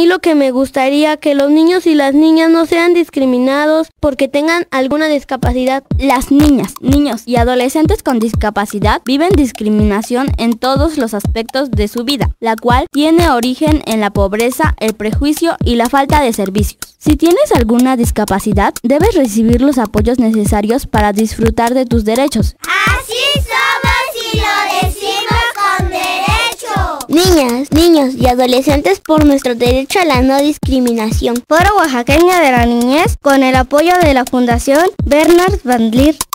Y lo que me gustaría que los niños y las niñas no sean discriminados porque tengan alguna discapacidad. Las niñas, niños y adolescentes con discapacidad viven discriminación en todos los aspectos de su vida, la cual tiene origen en la pobreza, el prejuicio y la falta de servicios. Si tienes alguna discapacidad, debes recibir los apoyos necesarios para disfrutar de tus derechos. Así es. niñas, niños y adolescentes por nuestro derecho a la no discriminación. Foro Oaxaqueña de la Niñez con el apoyo de la Fundación Bernard Van Lier.